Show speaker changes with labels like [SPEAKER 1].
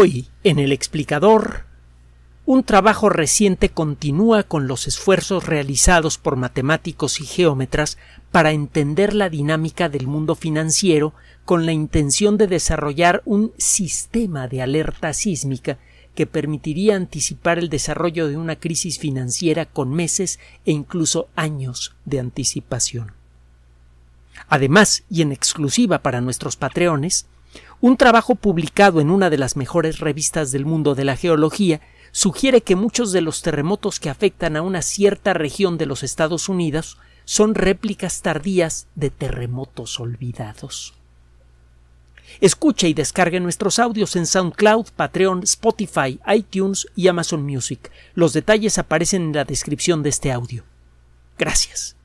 [SPEAKER 1] Hoy, en el explicador, un trabajo reciente continúa con los esfuerzos realizados por matemáticos y geómetras para entender la dinámica del mundo financiero con la intención de desarrollar un sistema de alerta sísmica que permitiría anticipar el desarrollo de una crisis financiera con meses e incluso años de anticipación. Además, y en exclusiva para nuestros patreones, un trabajo publicado en una de las mejores revistas del mundo de la geología sugiere que muchos de los terremotos que afectan a una cierta región de los Estados Unidos son réplicas tardías de terremotos olvidados. Escuche y descargue nuestros audios en SoundCloud, Patreon, Spotify, iTunes y Amazon Music. Los detalles aparecen en la descripción de este audio. Gracias.